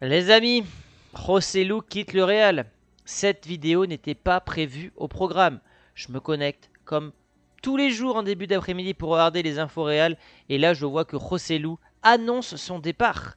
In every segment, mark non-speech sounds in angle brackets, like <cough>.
Les amis, Rossellou quitte le Real. Cette vidéo n'était pas prévue au programme. Je me connecte comme tous les jours en début d'après-midi pour regarder les infos Real. Et là, je vois que Rossellou annonce son départ.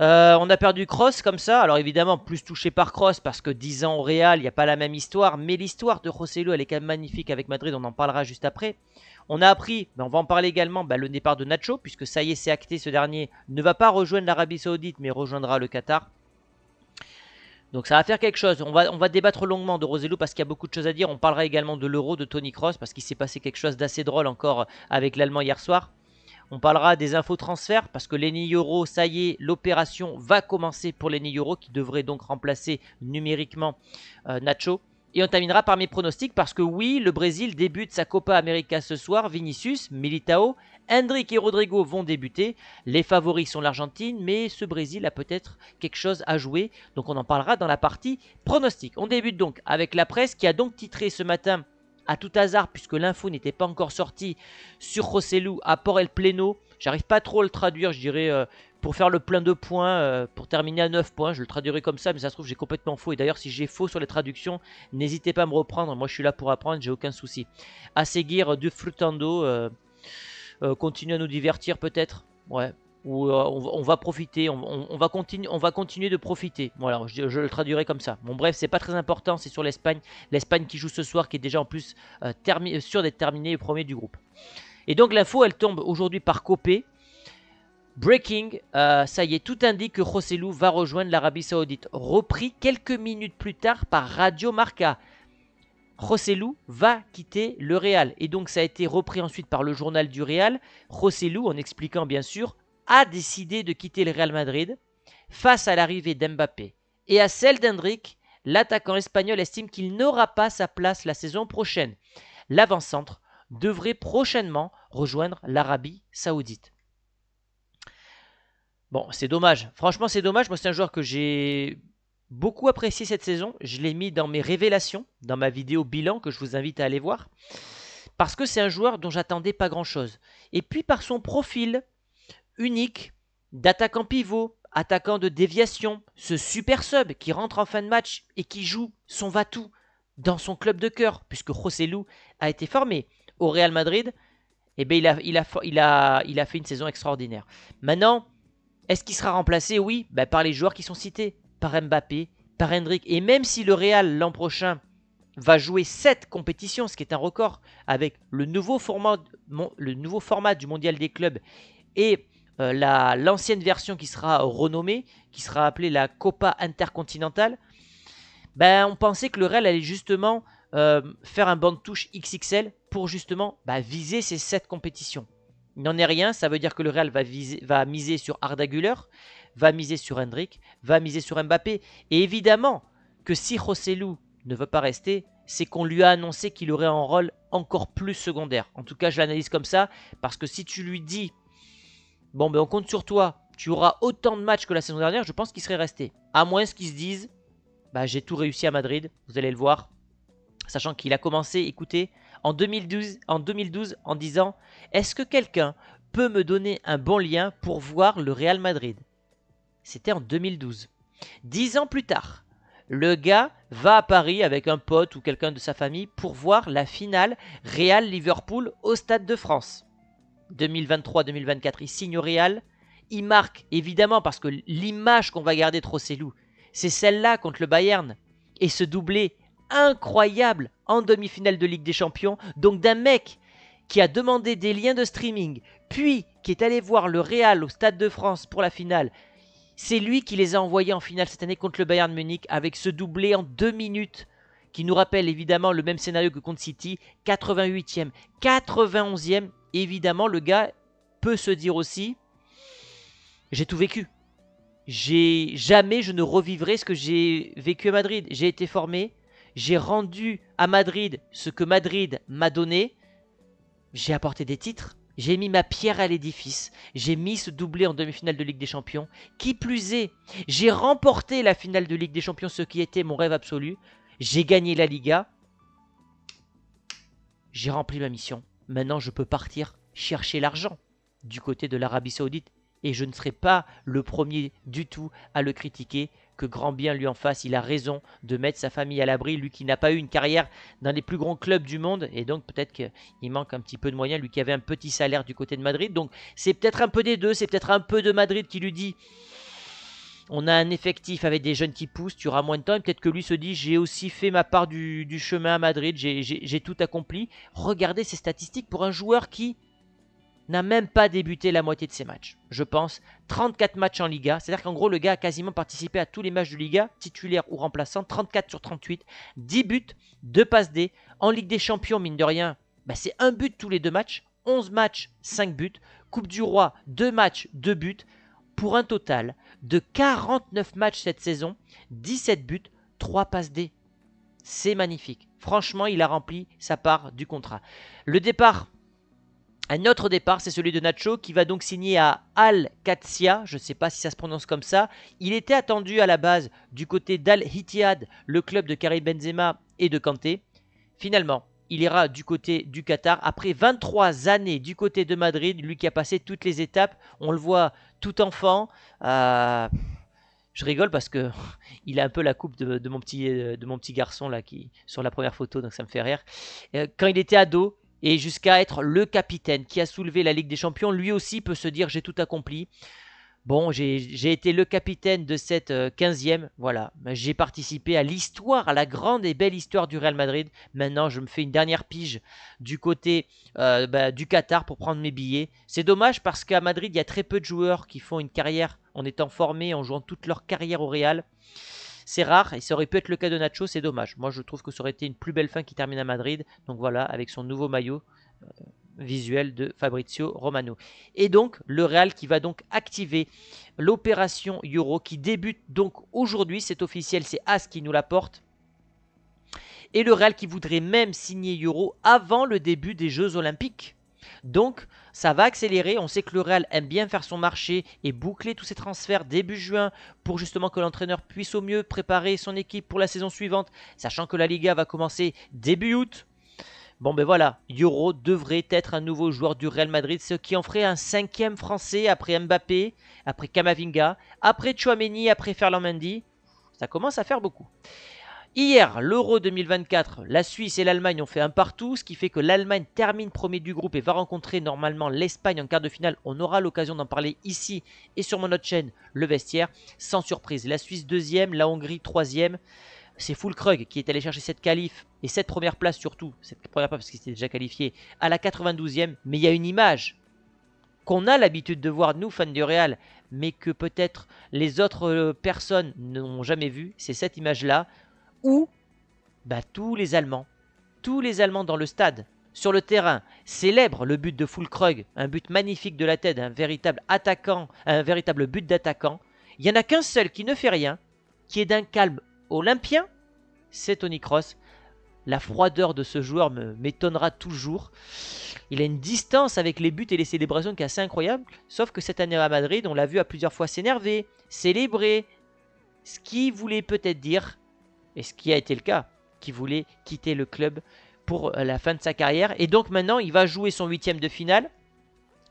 Euh, on a perdu Cross comme ça. Alors évidemment, plus touché par Cross parce que 10 ans au Real, il n'y a pas la même histoire. Mais l'histoire de Rossellou, elle est quand même magnifique avec Madrid. On en parlera juste après. On a appris, mais on va en parler également, bah, le départ de Nacho, puisque ça y est, c'est acté, ce dernier ne va pas rejoindre l'Arabie Saoudite, mais rejoindra le Qatar. Donc ça va faire quelque chose. On va, on va débattre longuement de Roselou parce qu'il y a beaucoup de choses à dire. On parlera également de l'euro de Tony Cross parce qu'il s'est passé quelque chose d'assez drôle encore avec l'Allemand hier soir. On parlera des infos transferts parce que Lenny Euro, ça y est, l'opération va commencer pour Lenny Euro qui devrait donc remplacer numériquement euh, Nacho. Et on terminera par mes pronostics parce que oui, le Brésil débute sa Copa América ce soir. Vinicius, Militao, Hendrik et Rodrigo vont débuter. Les favoris sont l'Argentine, mais ce Brésil a peut-être quelque chose à jouer. Donc on en parlera dans la partie pronostics. On débute donc avec la presse qui a donc titré ce matin à tout hasard puisque l'info n'était pas encore sortie sur Rossellou à Port El Pleno. J'arrive pas trop à le traduire, je dirais euh, pour faire le plein de points, euh, pour terminer à 9 points. Je le traduirai comme ça, mais ça se trouve, j'ai complètement faux. Et d'ailleurs, si j'ai faux sur les traductions, n'hésitez pas à me reprendre. Moi, je suis là pour apprendre, j'ai aucun souci. À seguir euh, du Flutando, euh, euh, continue à nous divertir peut-être. Ouais. Ou on, va profiter, on, va continuer, on va continuer de profiter. Voilà, je, le traduirai comme ça. Bon, bref, c'est pas très important, c'est sur l'Espagne. L'Espagne qui joue ce soir, qui est déjà en plus sûr d'être terminée premier du groupe. Et donc l'info, elle tombe aujourd'hui par Copé, Breaking, euh, ça y est, tout indique que Rossellou va rejoindre l'Arabie Saoudite. Repris quelques minutes plus tard par Radio Marca. Rossellou va quitter le Real. Et donc ça a été repris ensuite par le journal du Real. Rossellou, en expliquant bien sûr, a décidé de quitter le Real Madrid face à l'arrivée d'Mbappé. Et à celle d'Hendrick, l'attaquant espagnol estime qu'il n'aura pas sa place la saison prochaine. L'avant-centre devrait prochainement rejoindre l'Arabie saoudite. Bon, c'est dommage. Franchement, c'est dommage. Moi, c'est un joueur que j'ai beaucoup apprécié cette saison. Je l'ai mis dans mes révélations, dans ma vidéo bilan que je vous invite à aller voir. Parce que c'est un joueur dont j'attendais pas grand-chose. Et puis par son profil unique d'attaquant pivot, attaquant de déviation, ce super sub qui rentre en fin de match et qui joue son va-tout dans son club de cœur, puisque José Lu a été formé au Real Madrid, eh bien il a, il, a, il, a, il a fait une saison extraordinaire. Maintenant, est-ce qu'il sera remplacé Oui, ben, par les joueurs qui sont cités, par Mbappé, par Hendrick. Et même si le Real l'an prochain va jouer 7 compétitions, ce qui est un record, avec le nouveau format, du Mondial des clubs et euh, la, l'ancienne version qui sera renommée, qui sera appelée la Copa Intercontinentale, ben, on pensait que le Real allait justement euh, faire un banc de touche XXL pour justement bah, viser ces 7 compétitions. Il n'en est rien, ça veut dire que le Real va, miser sur Arda va miser sur Hendrik, va miser sur Mbappé. Et évidemment que si José ne veut pas rester, c'est qu'on lui a annoncé qu'il aurait un rôle encore plus secondaire. En tout cas, je l'analyse comme ça, parce que si tu lui dis, bon, ben on compte sur toi, tu auras autant de matchs que la saison dernière, je pense qu'il serait resté. À moins qu'ils se disent, bah j'ai tout réussi à Madrid, vous allez le voir. Sachant qu'il a commencé, écoutez, en 2012, en, 2012, en disant Est-ce que quelqu'un peut me donner un bon lien pour voir le Real Madrid C'était en 2012. Dix ans plus tard, le gars va à Paris avec un pote ou quelqu'un de sa famille pour voir la finale Real-Liverpool au Stade de France. 2023-2024, il signe au Real. Il marque, évidemment, parce que l'image qu'on va garder trop c'est loup c'est celle-là contre le Bayern. Et se doubler incroyable en demi-finale de Ligue des Champions, donc d'un mec qui a demandé des liens de streaming, puis qui est allé voir le Real au Stade de France pour la finale. C'est lui qui les a envoyés en finale cette année contre le Bayern Munich avec ce doublé en deux minutes qui nous rappelle évidemment le même scénario que contre City, 88e, 91e. Évidemment, le gars peut se dire aussi, j'ai tout vécu. J'ai jamais je ne revivrai ce que j'ai vécu à Madrid. J'ai été formé, j'ai rendu à Madrid ce que Madrid m'a donné. J'ai apporté des titres. J'ai mis ma pierre à l'édifice. J'ai mis ce doublé en demi-finale de Ligue des Champions. Qui plus est, j'ai remporté la finale de Ligue des Champions, ce qui était mon rêve absolu. J'ai gagné la Liga. J'ai rempli ma mission. Maintenant, je peux partir chercher l'argent du côté de l'Arabie Saoudite et je ne serai pas le premier du tout à le critiquer que grand bien lui en fasse. Il a raison de mettre sa famille à l'abri, lui qui n'a pas eu une carrière dans les plus grands clubs du monde. Et donc peut-être qu'il manque un petit peu de moyens, lui qui avait un petit salaire du côté de Madrid. Donc c'est peut-être un peu des deux, c'est peut-être un peu de Madrid qui lui dit... On a un effectif avec des jeunes qui poussent, tu auras moins de temps. Et peut-être que lui se dit j'ai aussi fait ma part du, du chemin à Madrid, j'ai tout accompli. Regardez ces statistiques pour un joueur qui, n'a même pas débuté la moitié de ses matchs. Je pense 34 matchs en Liga, c'est-à-dire qu'en gros le gars a quasiment participé à tous les matchs de Liga, titulaire ou remplaçant, 34 sur 38, 10 buts, 2 passes D. En Ligue des Champions, mine de rien, bah, c'est un but tous les deux matchs, 11 matchs, 5 buts, Coupe du Roi, 2 matchs, 2 buts, pour un total de 49 matchs cette saison, 17 buts, 3 passes D. C'est magnifique. Franchement, il a rempli sa part du contrat. Le départ un autre départ, c'est celui de Nacho qui va donc signer à Al Katsia, je ne sais pas si ça se prononce comme ça. Il était attendu à la base du côté d'Al hitiad le club de Karim Benzema et de Kanté. Finalement, il ira du côté du Qatar après 23 années du côté de Madrid, lui qui a passé toutes les étapes. On le voit tout enfant. Euh, je rigole parce que <laughs> il a un peu la coupe de, mon, petit, euh, de mon petit garçon là qui sur la première photo, donc ça me fait rire. Euh, quand il était ado, et jusqu'à être le capitaine qui a soulevé la Ligue des Champions, lui aussi peut se dire j'ai tout accompli. Bon, j'ai été le capitaine de cette 15e, euh, voilà. J'ai participé à l'histoire, à la grande et belle histoire du Real Madrid. Maintenant, je me fais une dernière pige du côté euh, bah, du Qatar pour prendre mes billets. C'est dommage parce qu'à Madrid, il y a très peu de joueurs qui font une carrière en étant formés, en jouant toute leur carrière au Real. C'est rare et ça aurait pu être le cas de Nacho, c'est dommage. Moi je trouve que ça aurait été une plus belle fin qui termine à Madrid. Donc voilà, avec son nouveau maillot euh, visuel de Fabrizio Romano. Et donc le Real qui va donc activer l'opération Euro qui débute donc aujourd'hui. C'est officiel, c'est As qui nous l'apporte et le Real qui voudrait même signer Euro avant le début des Jeux Olympiques. Donc, ça va accélérer. On sait que le Real aime bien faire son marché et boucler tous ses transferts début juin pour justement que l'entraîneur puisse au mieux préparer son équipe pour la saison suivante, sachant que la Liga va commencer début août. Bon ben voilà, Euro devrait être un nouveau joueur du Real Madrid, ce qui en ferait un cinquième français après Mbappé, après Kamavinga, après Chouameni, après Ferland Mendy. Ça commence à faire beaucoup. Hier, l'Euro 2024, la Suisse et l'Allemagne ont fait un partout, ce qui fait que l'Allemagne termine premier du groupe et va rencontrer normalement l'Espagne en quart de finale. On aura l'occasion d'en parler ici et sur mon autre chaîne, Le Vestiaire. Sans surprise, la Suisse deuxième, la Hongrie troisième. C'est Fulkrug qui est allé chercher cette qualif et cette première place surtout, cette première place parce qu'il s'était déjà qualifié à la 92e. Mais il y a une image qu'on a l'habitude de voir nous fans du Real, mais que peut-être les autres euh, personnes n'ont jamais vue, c'est cette image-là où Bah tous les Allemands. Tous les Allemands dans le stade, sur le terrain, célèbrent le but de Fulkrug, un but magnifique de la tête, un véritable attaquant, un véritable but d'attaquant. Il n'y en a qu'un seul qui ne fait rien, qui est d'un calme olympien, c'est Tony Cross. La froideur de ce joueur m'étonnera toujours. Il a une distance avec les buts et les célébrations qui est assez incroyable. Sauf que cette année à Madrid, on l'a vu à plusieurs fois s'énerver, célébrer. Ce qui voulait peut-être dire et ce qui a été le cas, qui voulait quitter le club pour euh, la fin de sa carrière. Et donc maintenant, il va jouer son huitième de finale,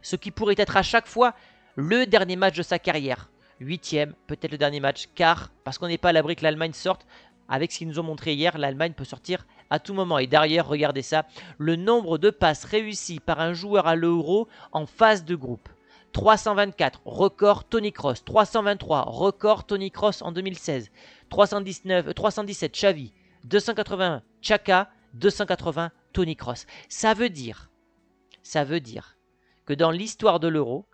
ce qui pourrait être à chaque fois le dernier match de sa carrière. Huitième, peut-être le dernier match, car parce qu'on n'est pas à l'abri que l'Allemagne sorte, avec ce qu'ils nous ont montré hier, l'Allemagne peut sortir à tout moment. Et derrière, regardez ça, le nombre de passes réussies par un joueur à l'euro en phase de groupe. 324, record Tony Cross. 323, record Tony Cross en 2016. 319, 317 euh, Xavi, 281 Chaka, 280 Tony Cross. Ça veut dire, ça veut dire que dans l'histoire de l'Euro,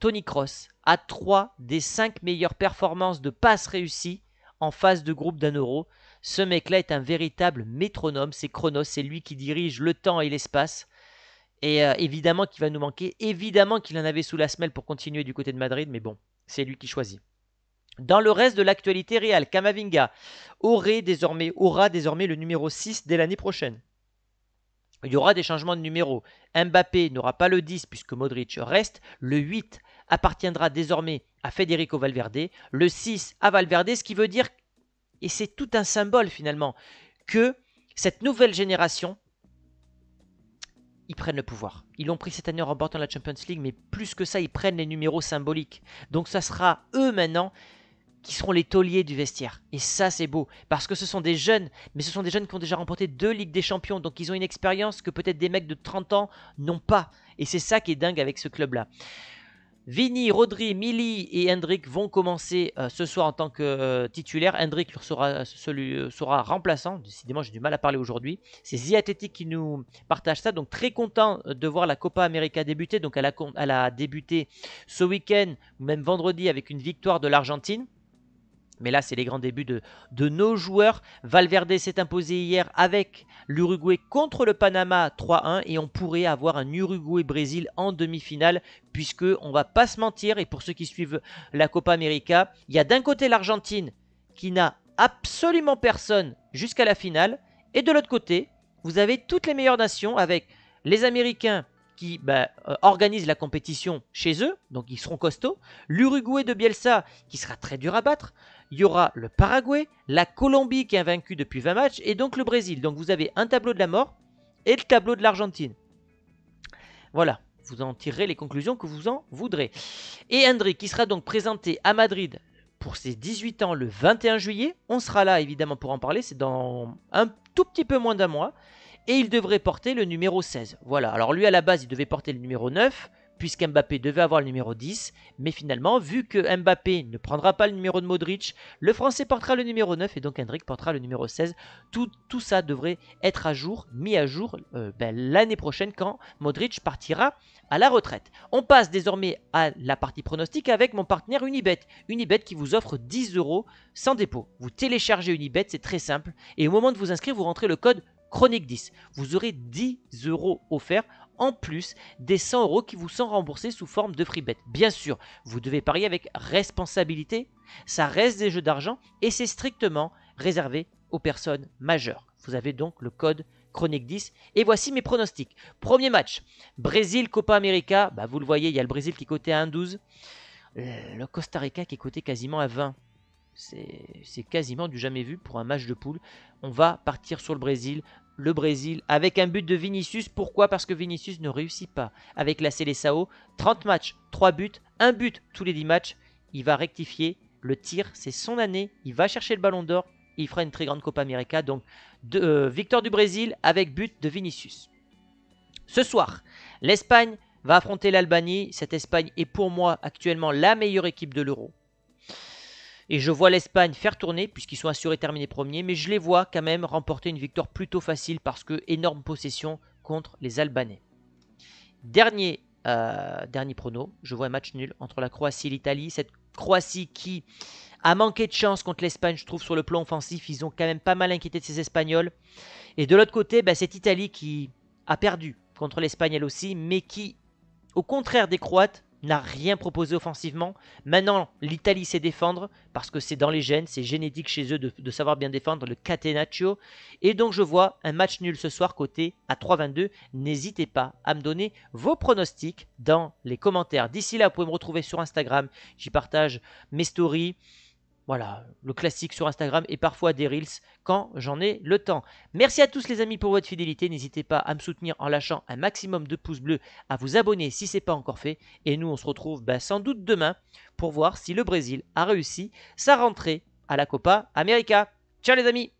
Tony Cross a 3 des 5 meilleures performances de passes réussies en phase de groupe d'un Euro. Ce mec-là est un véritable métronome, c'est Chronos, c'est lui qui dirige le temps et l'espace. Et euh, évidemment qu'il va nous manquer, évidemment qu'il en avait sous la semelle pour continuer du côté de Madrid, mais bon, c'est lui qui choisit. Dans le reste de l'actualité réelle, Kamavinga aura désormais le numéro 6 dès l'année prochaine. Il y aura des changements de numéro. Mbappé n'aura pas le 10 puisque Modric reste. Le 8 appartiendra désormais à Federico Valverde. Le 6 à Valverde, ce qui veut dire, et c'est tout un symbole finalement, que cette nouvelle génération, ils prennent le pouvoir. Ils l'ont pris cette année en remportant la Champions League, mais plus que ça, ils prennent les numéros symboliques. Donc ça sera eux maintenant qui seront les tauliers du vestiaire. Et ça, c'est beau, parce que ce sont des jeunes, mais ce sont des jeunes qui ont déjà remporté deux Ligues des Champions, donc ils ont une expérience que peut-être des mecs de 30 ans n'ont pas. Et c'est ça qui est dingue avec ce club-là. Vini, Rodri, Mili et Hendrik vont commencer euh, ce soir en tant que euh, titulaire. Hendrik euh, sera, remplaçant. Décidément, j'ai du mal à parler aujourd'hui. C'est Athletic qui nous partage ça. Donc, très content de voir la Copa América débuter. Donc, elle a, elle a débuté ce week-end, ou même vendredi, avec une victoire de l'Argentine. Mais là, c'est les grands débuts de, nos joueurs. Valverde s'est imposé hier avec l'Uruguay contre le Panama 3-1 et on pourrait avoir un Uruguay-Brésil en demi-finale puisque on va pas se mentir et pour ceux qui suivent la Copa América, il y a d'un côté l'Argentine qui n'a absolument personne jusqu'à la finale et de l'autre côté, vous avez toutes les meilleures nations avec les Américains qui bah, euh, organisent la compétition chez eux, donc ils seront costauds. L'Uruguay de Bielsa, qui sera très dur à battre il y aura le Paraguay, la Colombie qui est invaincue depuis 20 matchs, et donc le Brésil. Donc vous avez un tableau de la mort et le tableau de l'Argentine. Voilà, vous en tirerez les conclusions que vous en voudrez. Et Hendrik, qui sera donc présenté à Madrid pour ses 18 ans le 21 juillet. On sera là évidemment pour en parler, c'est dans un tout petit peu moins d'un mois. Et il devrait porter le numéro 16. Voilà, alors lui à la base il devait porter le numéro 9. Mbappé devait avoir le numéro 10, mais finalement, vu que Mbappé ne prendra pas le numéro de Modric, le Français portera le numéro 9 et donc Hendrick portera le numéro 16. Tout, tout ça devrait être à jour, mis à jour euh, ben, l'année prochaine quand Modric partira à la retraite. On passe désormais à la partie pronostic avec mon partenaire Unibet. Unibet qui vous offre 10 euros sans dépôt. Vous téléchargez Unibet, c'est très simple, et au moment de vous inscrire, vous rentrez le code Chronique 10. Vous aurez 10 euros offerts en plus des 100 euros qui vous sont remboursés sous forme de free bet. Bien sûr, vous devez parier avec responsabilité, ça reste des jeux d'argent et c'est strictement réservé aux personnes majeures. Vous avez donc le code Chronique 10. Et voici mes pronostics. Premier match, Brésil Copa América. Bah, vous le voyez, il y a le Brésil qui est coté à 1,12. Euh, le Costa Rica qui est coté quasiment à 20. C'est quasiment du jamais vu pour un match de poule. On va partir sur le Brésil le Brésil avec un but de Vinicius. Pourquoi Parce que Vinicius ne réussit pas. Avec la Seleçao. 30 matchs, 3 buts, 1 but tous les 10 matchs. Il va rectifier le tir, c'est son année. Il va chercher le ballon d'or. Il fera une très grande Copa América. Donc, euh, victoire du Brésil avec but de Vinicius. Ce soir, l'Espagne va affronter l'Albanie. Cette Espagne est pour moi actuellement la meilleure équipe de l'Euro. Et je vois l'Espagne faire tourner, puisqu'ils sont assurés de terminer premier, mais je les vois quand même remporter une victoire plutôt facile parce que énorme possession contre les Albanais. Dernier, euh, dernier prono, je vois un match nul entre la Croatie et l'Italie. Cette Croatie qui a manqué de chance contre l'Espagne, je trouve, sur le plan offensif. Ils ont quand même pas mal inquiété de ces Espagnols. Et de l'autre côté, bah, cette Italie qui a perdu contre l'Espagne elle aussi, mais qui, au contraire des Croates, n'a rien proposé offensivement. Maintenant, l'Italie sait défendre parce que c'est dans les gènes, c'est génétique chez eux de, savoir bien défendre le Catenaccio. Et donc, je vois un match nul ce soir côté à 3-22. N'hésitez pas à me donner vos pronostics dans les commentaires. D'ici là, vous pouvez me retrouver sur Instagram. J'y partage mes stories. Voilà, le classique sur Instagram et parfois des reels quand j'en ai le temps. Merci à tous les amis pour votre fidélité. N'hésitez pas à me soutenir en lâchant un maximum de pouces bleus, à vous abonner si ce n'est pas encore fait. Et nous, on se retrouve bah, sans doute demain pour voir si le Brésil a réussi sa rentrée à la Copa América. Ciao les amis